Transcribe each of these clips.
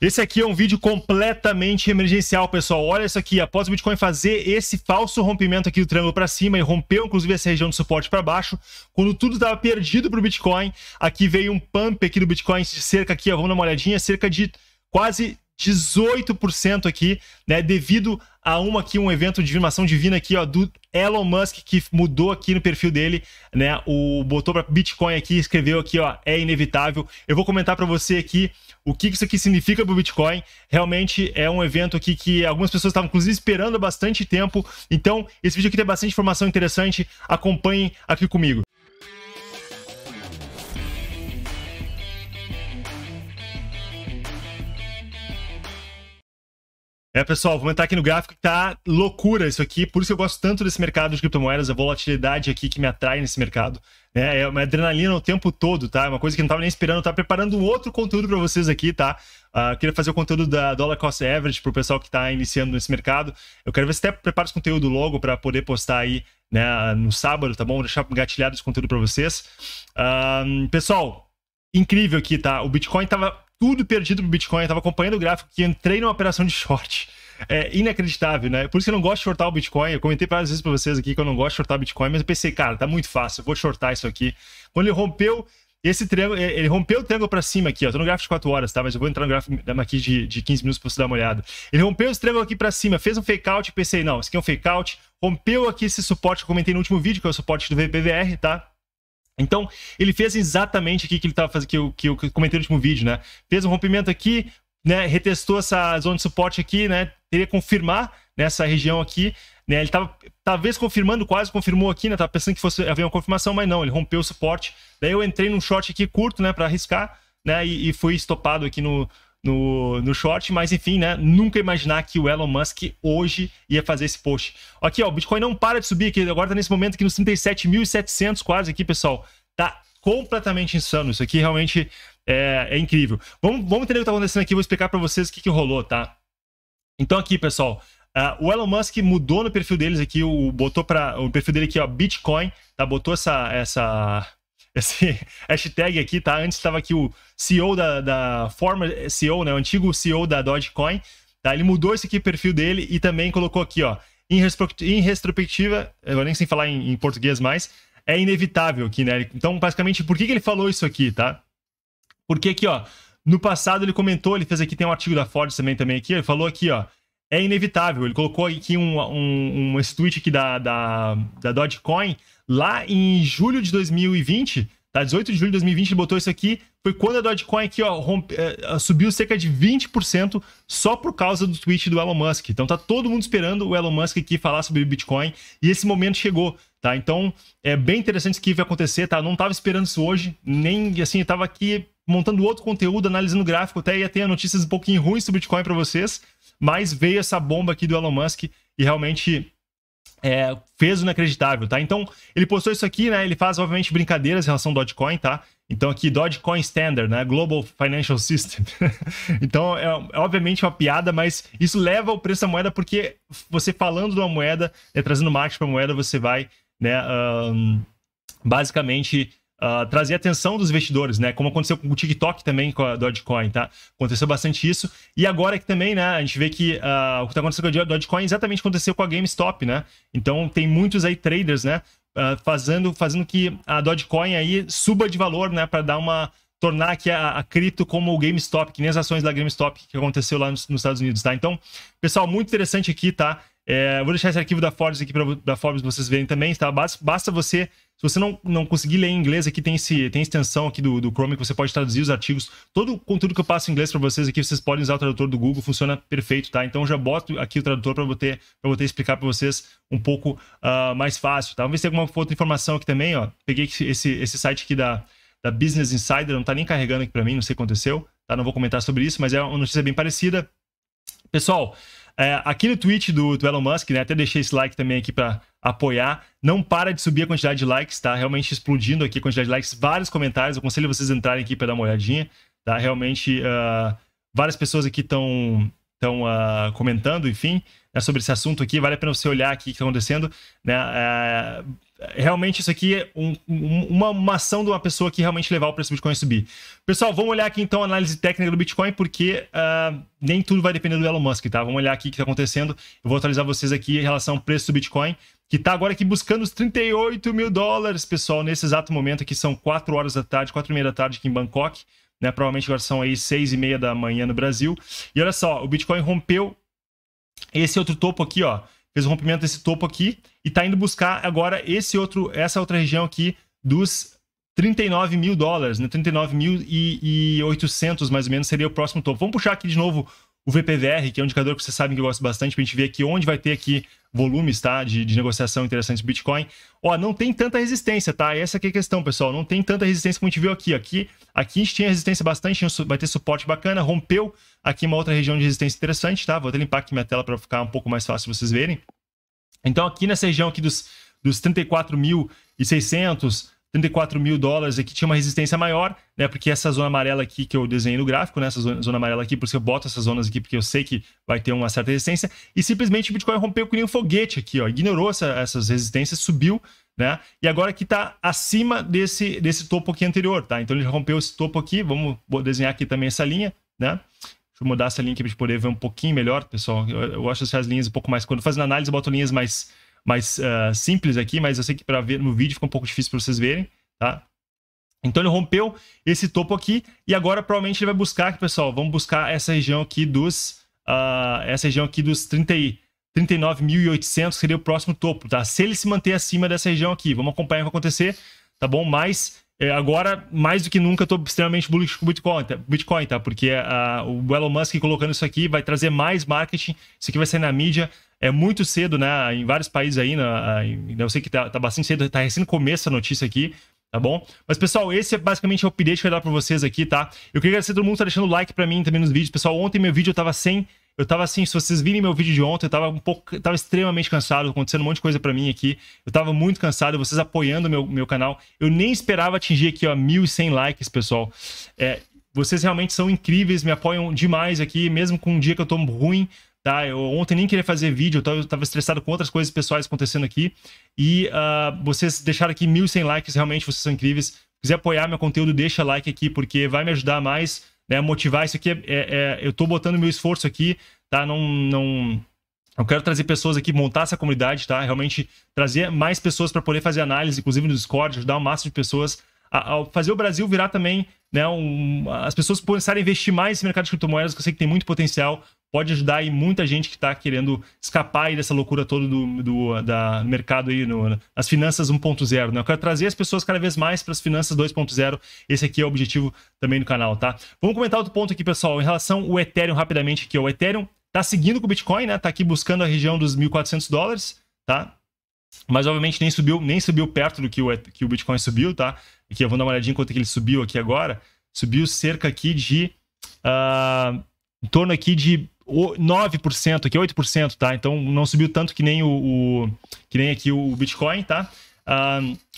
Esse aqui é um vídeo completamente emergencial, pessoal. Olha isso aqui, após o Bitcoin fazer esse falso rompimento aqui do triângulo para cima e rompeu inclusive essa região de suporte para baixo, quando tudo estava perdido para o Bitcoin, aqui veio um pump aqui do Bitcoin de cerca aqui, ó, vamos dar uma olhadinha, cerca de quase 18% aqui, né? Devido a uma aqui, um evento de informação divina aqui, ó, do Elon Musk, que mudou aqui no perfil dele, né? O botou para Bitcoin aqui, escreveu aqui, ó, é inevitável. Eu vou comentar para você aqui o que isso aqui significa para o Bitcoin. Realmente é um evento aqui que algumas pessoas estavam, inclusive, esperando há bastante tempo. Então, esse vídeo aqui tem bastante informação interessante. Acompanhem aqui comigo. É, pessoal, vou entrar aqui no gráfico que tá loucura isso aqui. Por isso que eu gosto tanto desse mercado de criptomoedas, a volatilidade aqui que me atrai nesse mercado. Né? É uma adrenalina o tempo todo, tá? É uma coisa que eu não tava nem esperando. Eu tava preparando um outro conteúdo para vocês aqui, tá? Uh, queria fazer o conteúdo da Dollar Cost Average pro pessoal que tá iniciando nesse mercado. Eu quero ver se até prepara esse conteúdo logo para poder postar aí né, no sábado, tá bom? Vou deixar gatilhado esse conteúdo para vocês. Uh, pessoal, incrível aqui, tá? O Bitcoin tava tudo perdido pro Bitcoin. Eu tava acompanhando o gráfico que entrei numa operação de short. É inacreditável, né? Por isso que eu não gosto de shortar o Bitcoin. Eu comentei várias vezes para vocês aqui que eu não gosto de shortar Bitcoin, mas eu pensei, cara, tá muito fácil, eu vou shortar isso aqui. Quando ele rompeu esse triângulo, é, ele rompeu o triângulo para cima aqui, ó. Tô no gráfico de 4 horas, tá? Mas eu vou entrar no gráfico aqui de, de 15 minutos para você dar uma olhada. Ele rompeu esse triângulo aqui para cima, fez um fake out, pensei, não, isso aqui é um fake out. Rompeu aqui esse suporte que eu comentei no último vídeo, que é o suporte do VPVR, tá? Então, ele fez exatamente aqui que ele estava fazendo, que eu, que eu comentei no último vídeo, né? Fez um rompimento aqui, né? Retestou essa zona de suporte aqui, né? Teria confirmar nessa né, região aqui, né? Ele estava talvez confirmando, quase confirmou aqui, né? Tava pensando que fosse haver uma confirmação, mas não, ele rompeu o suporte. Daí eu entrei num short aqui curto, né, para arriscar, né? E, e fui estopado aqui no, no, no short, mas enfim, né? Nunca imaginar que o Elon Musk hoje ia fazer esse post. Aqui, ó, o Bitcoin não para de subir aqui, agora tá nesse momento aqui nos 37.700 quase aqui, pessoal. Tá completamente insano, isso aqui realmente é, é incrível. Vamos, vamos entender o que tá acontecendo aqui, vou explicar para vocês o que, que rolou, tá? Então aqui, pessoal, uh, o Elon Musk mudou no perfil deles aqui, o, botou para o perfil dele aqui, ó, Bitcoin, tá? Botou essa, essa esse hashtag aqui, tá? Antes estava aqui o CEO da, da former CEO, né? O antigo CEO da Dogecoin, tá? Ele mudou esse aqui perfil dele e também colocou aqui, ó. Em, retrospectiva, eu nem sei falar em, em, português mais, é inevitável aqui, né? Então, basicamente, por que, que ele falou isso aqui, tá? Porque aqui, ó, no passado ele comentou, ele fez aqui, tem um artigo da Ford também, também aqui, ele falou aqui, ó, é inevitável. Ele colocou aqui um, um, um tweet aqui da, da, da Dogecoin, lá em julho de 2020, tá? 18 de julho de 2020 ele botou isso aqui. Foi quando a Dogecoin aqui, ó, rompe, é, subiu cerca de 20% só por causa do tweet do Elon Musk. Então tá todo mundo esperando o Elon Musk aqui falar sobre o Bitcoin e esse momento chegou, tá? Então é bem interessante isso que vai acontecer, tá? não tava esperando isso hoje, nem assim, eu tava aqui montando outro conteúdo, analisando gráfico, até ia ter notícias um pouquinho ruins sobre Bitcoin para vocês, mas veio essa bomba aqui do Elon Musk e realmente é, fez o inacreditável, tá? Então, ele postou isso aqui, né? Ele faz, obviamente, brincadeiras em relação ao Dogecoin, tá? Então, aqui, Dogecoin Standard, né? Global Financial System. então, é, é, obviamente uma piada, mas isso leva o preço da moeda, porque você falando de uma moeda, né, trazendo marketing para moeda, você vai, né? Um, basicamente uh, trazer atenção dos investidores, né? Como aconteceu com o TikTok também com a Dogecoin, tá? Aconteceu bastante isso. E agora que também, né? A gente vê que uh, o que está acontecendo com a Dogecoin exatamente aconteceu com a GameStop, né? Então tem muitos aí traders, né? Uh, fazendo, fazendo que a Dogecoin aí suba de valor, né? Para dar uma tornar aqui a, a cripto como o GameStop, que nem as ações da GameStop que aconteceu lá nos, nos Estados Unidos, tá? Então, pessoal, muito interessante aqui, tá? É, vou deixar esse arquivo da Forbes aqui pra, da Forbes vocês verem também, tá? Basta, basta, você, se você não, não conseguir ler em inglês, aqui tem, esse, tem extensão aqui do, do Chrome que você pode traduzir os artigos. Todo o conteúdo que eu passo em inglês para vocês aqui, vocês podem usar o tradutor do Google, funciona perfeito, tá? Então já boto aqui o tradutor para eu para poder explicar para vocês um pouco uh, mais fácil, tá? Vamos ver se tem alguma outra informação aqui também, ó. Peguei esse, esse site aqui da, da Business Insider, não tá nem carregando aqui para mim, não sei o que aconteceu, tá? Não vou comentar sobre isso, mas é uma notícia bem parecida. Pessoal, é, aquele tweet do, do, Elon Musk, né? Até deixei esse like também aqui para apoiar. Não para de subir a quantidade de likes, tá? Realmente explodindo aqui a quantidade de likes. Vários comentários. Eu aconselho vocês a entrarem aqui para dar uma olhadinha, tá? Realmente, uh, várias pessoas aqui estão estão uh, ah, comentando, enfim, né, sobre esse assunto aqui. Vale a pena você olhar aqui o que está acontecendo. Né? Uh, realmente isso aqui é um, uma, uma, ação de uma pessoa que realmente levar o preço do Bitcoin a subir. Pessoal, vamos olhar aqui então a análise técnica do Bitcoin, porque uh, nem tudo vai depender do Elon Musk, tá? Vamos olhar aqui o que está acontecendo. Eu vou atualizar vocês aqui em relação ao preço do Bitcoin, que está agora aqui buscando os 38 mil dólares, pessoal, nesse exato momento aqui. São 4 horas da tarde, 4 e meia da tarde aqui em Bangkok. Né, provavelmente agora são aí 6 e meia da manhã no Brasil. E olha só, o Bitcoin rompeu esse outro topo aqui, ó fez o rompimento desse topo aqui e está indo buscar agora esse outro, essa outra região aqui dos 39 mil dólares, né? 39.800 mais ou menos seria o próximo topo. Vamos puxar aqui de novo o VPVR, que é um indicador que vocês sabem que eu gosto bastante, para a gente ver aqui onde vai ter aqui volumes tá, de, de negociação interessantes do Bitcoin. Ó, não tem tanta resistência, tá? Essa aqui é a questão, pessoal. Não tem tanta resistência como a gente viu aqui. Aqui, aqui a gente tinha resistência bastante, vai ter suporte bacana, rompeu aqui uma outra região de resistência interessante, tá? Vou até limpar aqui minha tela para ficar um pouco mais fácil vocês verem. Então, aqui nessa região aqui dos, dos 34.600 34 mil dólares aqui tinha uma resistência maior, né? Porque essa zona amarela aqui que eu desenhei no gráfico, né? Essa zona, zona amarela aqui, por isso eu boto essas zonas aqui, porque eu sei que vai ter uma certa resistência. E simplesmente o Bitcoin rompeu com um foguete aqui, ó. Ignorou essa, essas resistências, subiu, né? E agora aqui tá acima desse, desse topo aqui anterior, tá? Então ele rompeu esse topo aqui. Vamos desenhar aqui também essa linha, né? Deixa eu mudar essa linha aqui pra gente poder ver um pouquinho melhor, pessoal. Eu, eu acho as linhas um pouco mais. Quando fazendo análise, eu boto linhas mais mais uh, simples aqui, mas eu sei que para ver no vídeo fica um pouco difícil para vocês verem, tá? Então ele rompeu esse topo aqui e agora provavelmente ele vai buscar aqui, pessoal, vamos buscar essa região aqui dos uh, essa região aqui dos 30 39.800 seria o próximo topo, tá? Se ele se manter acima dessa região aqui, vamos acompanhar o que vai acontecer, tá bom? Mas é, agora, mais do que nunca, estou extremamente bullish com Bitcoin, tá? Bitcoin, tá? Porque ah, o Elon Musk colocando isso aqui vai trazer mais marketing, isso aqui vai sair na mídia. É muito cedo, né? Em vários países aí, na, ah, eu sei que tá, tá bastante cedo, tá recém começo a notícia aqui, tá bom? Mas, pessoal, esse é basicamente o update que eu ia dar pra vocês aqui, tá? Eu queria agradecer todo mundo que tá deixando like pra mim também nos vídeos. Pessoal, ontem meu vídeo eu tava sem eu tava assim, se vocês virem meu vídeo de ontem, eu tava um pouco. tava extremamente cansado, acontecendo um monte de coisa para mim aqui. Eu tava muito cansado, vocês apoiando meu, meu canal. Eu nem esperava atingir aqui, ó, 1.100 likes, pessoal. É, vocês realmente são incríveis, me apoiam demais aqui, mesmo com um dia que eu tô ruim, tá? Eu ontem nem queria fazer vídeo, eu tava estressado com outras coisas pessoais acontecendo aqui. E uh, vocês deixaram aqui 1.100 likes, realmente vocês são incríveis. Se quiser apoiar meu conteúdo, deixa like aqui, porque vai me ajudar mais né, motivar. Isso aqui é, é, é, eu tô botando meu esforço aqui, tá? Não, não, eu quero trazer pessoas aqui, montar essa comunidade, tá? Realmente trazer mais pessoas para poder fazer análise, inclusive no Discord, ajudar um máximo de pessoas a, a fazer o Brasil virar também, né? Um, as pessoas começarem a investir mais nesse mercado de criptomoedas, que eu sei que tem muito potencial pode ajudar aí muita gente que está querendo escapar aí dessa loucura toda do, do da mercado aí, no, nas finanças 1.0, né? Eu quero trazer as pessoas cada vez mais para as finanças 2.0. Esse aqui é o objetivo também do canal, tá? Vamos comentar outro ponto aqui, pessoal, em relação ao Ethereum rapidamente aqui. É o Ethereum tá seguindo com o Bitcoin, né? Tá aqui buscando a região dos 1.400 dólares, tá? Mas obviamente nem subiu, nem subiu perto do que o, que o Bitcoin subiu, tá? Aqui eu vou dar uma olhadinha quanto é que ele subiu aqui agora. Subiu cerca aqui de... Uh, em torno aqui de 9%, aqui 8%, tá? Então não subiu tanto que nem o, o que nem aqui o Bitcoin, tá?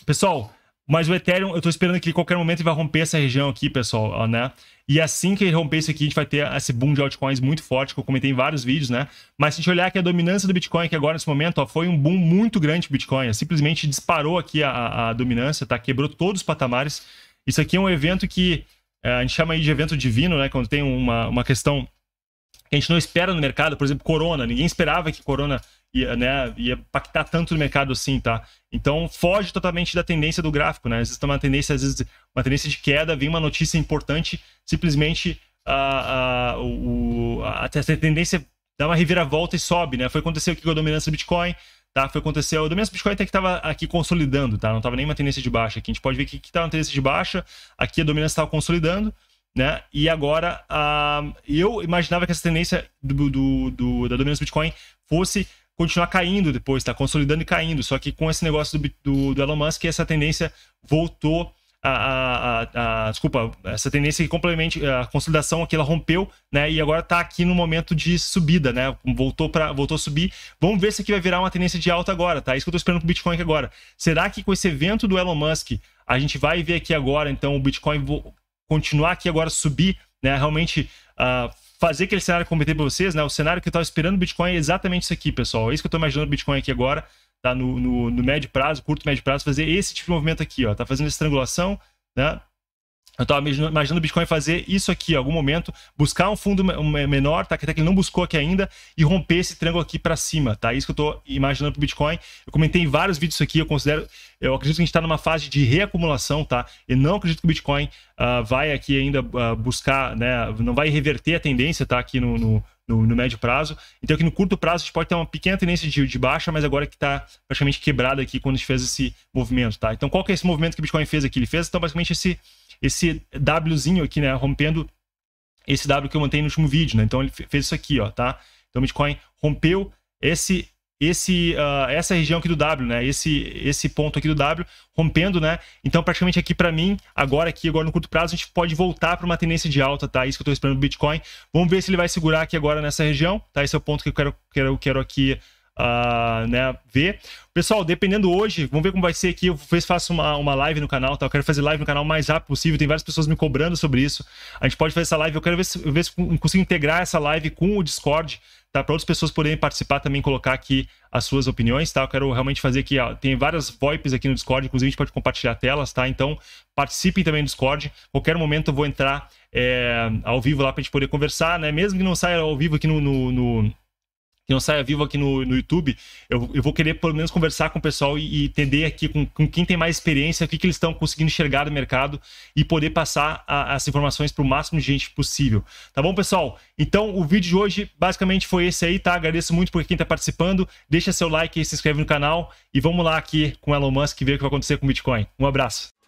pessoal, mas o Ethereum, eu tô esperando que em qualquer momento ele vai romper essa região aqui, pessoal, né? E assim que ele romper isso aqui, a gente vai ter esse boom de altcoins muito forte, que eu comentei em vários vídeos, né? Mas se a gente olhar que a dominância do Bitcoin aqui agora, nesse momento, ó, foi um boom muito grande pro Bitcoin. Simplesmente disparou aqui a, a dominância, tá? Quebrou todos os patamares. Isso aqui é um evento que eh, a gente chama aí de evento divino, né? Quando tem uma, uma questão que a gente não espera no mercado, por exemplo, Corona, ninguém esperava que Corona ia, né, ia impactar tanto no mercado assim, tá? Então foge totalmente da tendência do gráfico, né? Existe tá uma tendência, às vezes, uma tendência de queda, vem uma notícia importante, simplesmente a, a, o, a, essa tendência dá uma reviravolta e sobe, né? Foi acontecer aqui com a dominância do Bitcoin, tá? Foi acontecer a dominância do Bitcoin até que estava aqui consolidando, tá? Não estava nenhuma tendência de baixa aqui. A gente pode ver que aqui tava uma tendência de baixa, aqui a dominância estava consolidando, né? E agora, uh, eu imaginava que essa tendência do, do, do, da dominância do Bitcoin fosse continuar caindo depois, tá? Consolidando e caindo. Só que com esse negócio do, do, do Elon Musk, essa tendência voltou a, a, a, desculpa, essa tendência que complemente a consolidação aqui, ela rompeu, né? E agora tá aqui no momento de subida, né? Voltou para voltou a subir. Vamos ver se aqui vai virar uma tendência de alta agora, tá? Isso que eu tô esperando pro Bitcoin aqui agora. Será que com esse evento do Elon Musk, a gente vai ver aqui agora então o Bitcoin continuar aqui agora, subir, né? Realmente uh, fazer aquele cenário que eu comentei para vocês, né? O cenário que eu estava esperando o Bitcoin é exatamente isso aqui, pessoal. É isso que eu estou imaginando o Bitcoin aqui agora, tá? No, no, no, médio prazo, curto médio prazo, fazer esse tipo de movimento aqui, ó. Tá fazendo estrangulação, né? Eu estava imaginando o Bitcoin fazer isso aqui em algum momento, buscar um fundo menor, tá? Que até que ele não buscou aqui ainda, e romper esse triângulo aqui para cima, tá? Isso que eu estou imaginando para o Bitcoin. Eu comentei em vários vídeos aqui, eu considero. Eu acredito que a gente está numa fase de reacumulação, tá? E não acredito que o Bitcoin uh, vai aqui ainda uh, buscar, né? Não vai reverter a tendência, tá? Aqui no, no no, no, médio prazo. Então, aqui no curto prazo, a gente pode ter uma pequena tendência de, de baixa, mas agora que está praticamente quebrada aqui quando a gente fez esse movimento, tá? Então, qual que é esse movimento que o Bitcoin fez aqui? Ele fez, então, basicamente, esse, esse Wzinho aqui, né? Rompendo esse W que eu montei no último vídeo, né? Então ele fez isso aqui, ó, tá? Então o Bitcoin rompeu esse esse, uh, essa região aqui do W, né? Esse, esse ponto aqui do W rompendo, né? Então, praticamente aqui para mim, agora aqui, agora no curto prazo, a gente pode voltar para uma tendência de alta, tá? Isso que eu estou esperando do Bitcoin. Vamos ver se ele vai segurar aqui agora nessa região, tá? Esse é o ponto que eu quero, quero, quero aqui uh, né, ver. Pessoal, dependendo hoje, vamos ver como vai ser aqui. Eu faço uma, uma live no canal, tá? Eu quero fazer live no canal o mais rápido possível. Tem várias pessoas me cobrando sobre isso. A gente pode fazer essa live. Eu quero ver se, ver se consigo integrar essa live com o Discord, tá? Para outras pessoas poderem participar também, colocar aqui as suas opiniões, tá? Eu quero realmente fazer aqui, ó, tem várias VoIPs aqui no Discord, inclusive a gente pode compartilhar telas, tá? Então, participem também no Discord. Qualquer momento eu vou entrar é, ao vivo lá para a gente poder conversar, né? Mesmo que não saia ao vivo aqui no, no, no não Saia Vivo aqui no, no YouTube, eu, eu vou querer pelo menos conversar com o pessoal e, e entender aqui com, com quem tem mais experiência, o que, que eles estão conseguindo enxergar no mercado e poder passar a, as informações para o máximo de gente possível. Tá bom, pessoal? Então, o vídeo de hoje basicamente foi esse aí, tá? Agradeço muito por quem está participando. Deixa seu like e se inscreve no canal. E vamos lá aqui com Elon Musk ver o que vai acontecer com o Bitcoin. Um abraço.